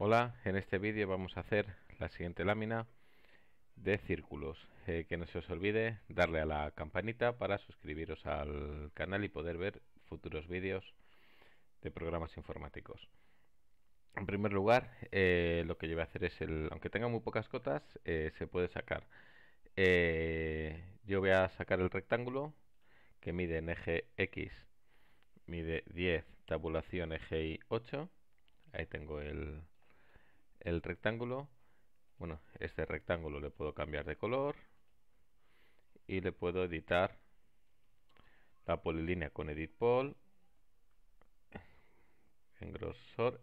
Hola, en este vídeo vamos a hacer la siguiente lámina de círculos. Eh, que no se os olvide darle a la campanita para suscribiros al canal y poder ver futuros vídeos de programas informáticos. En primer lugar, eh, lo que yo voy a hacer es, el, aunque tenga muy pocas cotas, eh, se puede sacar. yo voy a sacar el rectángulo que mide en eje X, mide 10, tabulación eje Y 8. Ahí tengo el, el rectángulo, bueno, este rectángulo le puedo cambiar de color y le puedo editar la polilínea con Edit Pol, en grosor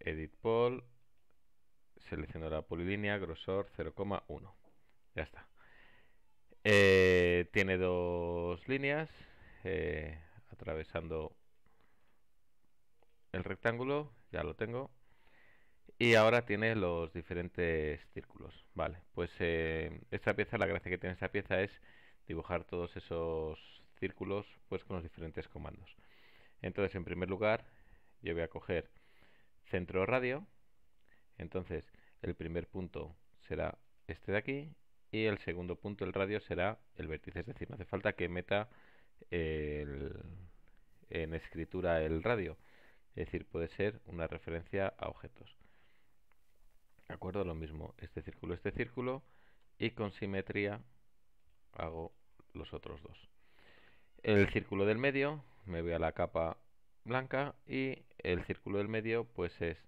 Edit eh, Pol, selecciono la polilínea, grosor 0,1, ya está. Eh, tiene dos líneas eh, atravesando el rectángulo, ya lo tengo. Y ahora tiene los diferentes círculos. Vale, pues eh, esta pieza, la gracia que tiene esta pieza es dibujar todos esos círculos pues con los diferentes comandos. Entonces, en primer lugar, yo voy a coger centro radio. Entonces, el primer punto será este de aquí y el segundo punto, el radio, será el vértice. Es decir, no hace falta que meta en escritura el radio. Es decir, puede ser una referencia a objetos. ¿De acuerdo? Lo mismo, este círculo, este círculo. Y con simetría hago los otros dos. El círculo del medio, me voy a la capa blanca y el círculo del medio pues es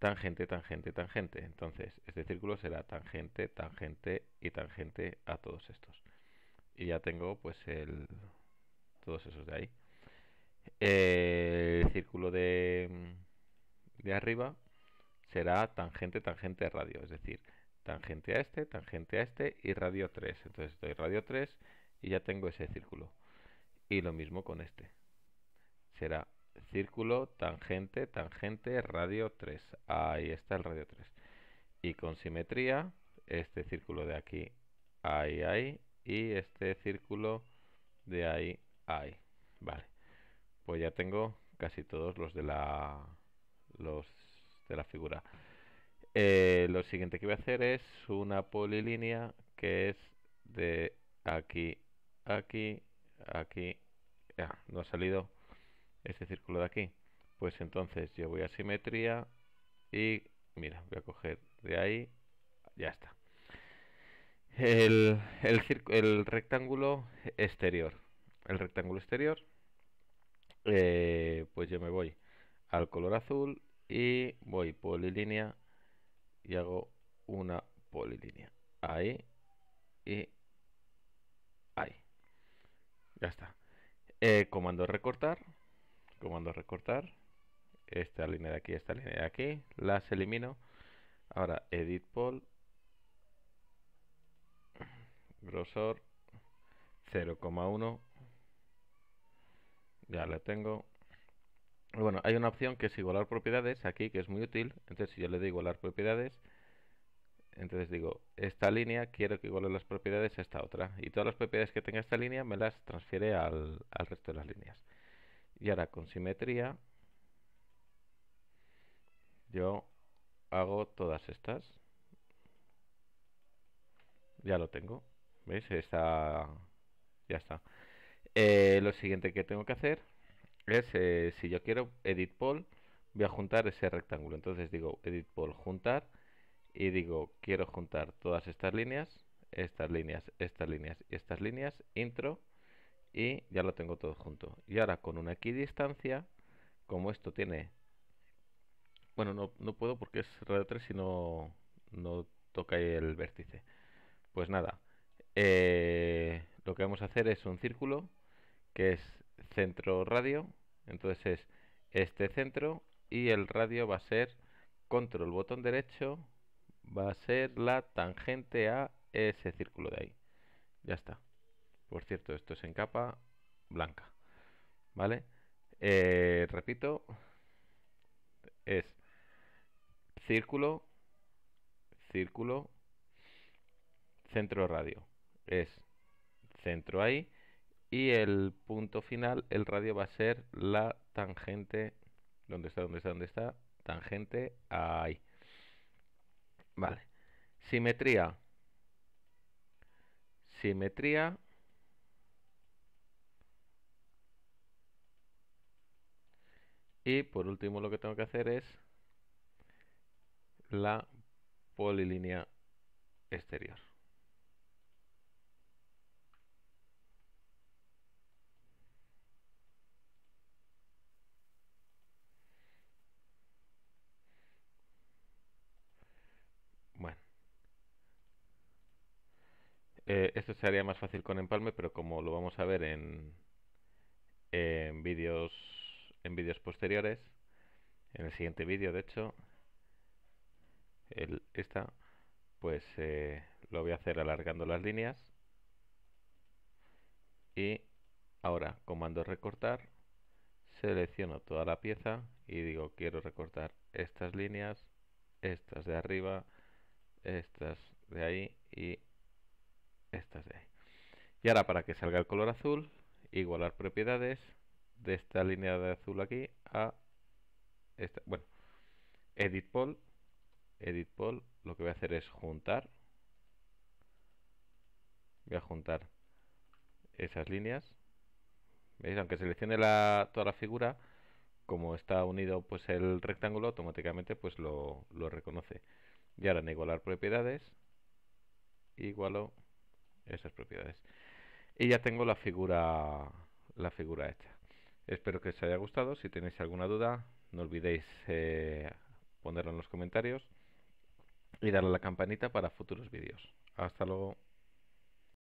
tangente, tangente, tangente. Entonces, este círculo será tangente, tangente y tangente a todos estos. Y ya tengo pues el todos esos de ahí. El círculo de, de arriba será tangente, tangente radio, es decir, tangente a este, tangente a este y radio 3. Entonces doy radio 3 y ya tengo ese círculo. Y lo mismo con este. Será círculo, tangente, tangente, radio 3. Ahí está el radio 3. Y con simetría, este círculo de aquí, ahí, ahí, y este círculo de ahí, ahí. Vale. Pues ya tengo casi todos los de la los de la figura. Eh, lo siguiente que voy a hacer es una polilínea que es de aquí, aquí, aquí. ...ya, no ha salido este círculo de aquí. Pues entonces yo voy a simetría y mira, voy a coger de ahí, ya está. El, el, rectángulo exterior. El rectángulo exterior, eh, pues yo me voy al color azul y y hago una polilínea. Ahí y ahí. Ya está. Eh, comando recortar. Comando recortar. Esta línea de aquí, esta línea de aquí. Las elimino. Ahora edit pol Grosor 0,1. Ya la tengo. Bueno, hay una opción que es igualar propiedades aquí, que es muy útil. Entonces, si yo le doy igualar propiedades, entonces digo, esta línea quiero que iguale las propiedades a esta otra. Y todas las propiedades que tenga esta línea me las transfiere al, resto de las líneas. Y ahora con simetría, yo hago todas estas. Ya lo tengo. ¿Veis? Está... Ya está. Eh, lo siguiente que tengo que hacer eh, si yo quiero edit pol voy a juntar ese rectángulo. Entonces digo edit pol juntar y digo quiero juntar todas estas líneas, estas líneas, estas líneas y estas líneas, intro y ya lo tengo todo junto. Y ahora con una distancia como esto tiene... Bueno, no, puedo porque es radio 3 y no, no toca el vértice. Pues nada, eh, lo que vamos a hacer es un círculo que es centro radio entonces es este centro y el radio va a ser control botón derecho, va a ser la tangente a ese círculo de ahí. Ya está. Por cierto, esto es en capa blanca. ¿Vale? Eh, repito, es círculo, círculo, centro radio. Es centro ahí y el punto final, el radio va a ser la tangente, ¿dónde está? ¿Dónde está? ¿Dónde está? Tangente ahí. Vale. Simetría. Simetría. Y por último lo que tengo que hacer es la polilínea exterior. Eh, esto se haría más fácil con empalme, pero como lo vamos a ver en, en vídeos en vídeos posteriores, en el siguiente vídeo de hecho, pues eh, lo voy a hacer alargando las líneas y ahora comando recortar, selecciono toda la pieza y digo quiero recortar estas líneas, estas de arriba, estas de ahí y estas de Y ahora para que salga el color azul, igualar propiedades de esta línea de azul aquí a esta. Bueno, edit poll, edit poll, lo que voy a hacer es juntar. Voy a juntar esas líneas. ¿Veis? Aunque seleccione la, toda la figura, como está unido pues el rectángulo, automáticamente pues lo, lo reconoce. Y ahora en igualar propiedades, igualo esas propiedades y ya tengo la figura la figura hecha espero que os haya gustado si tenéis alguna duda no olvidéis eh, ponerla en los comentarios y darle a la campanita para futuros vídeos hasta luego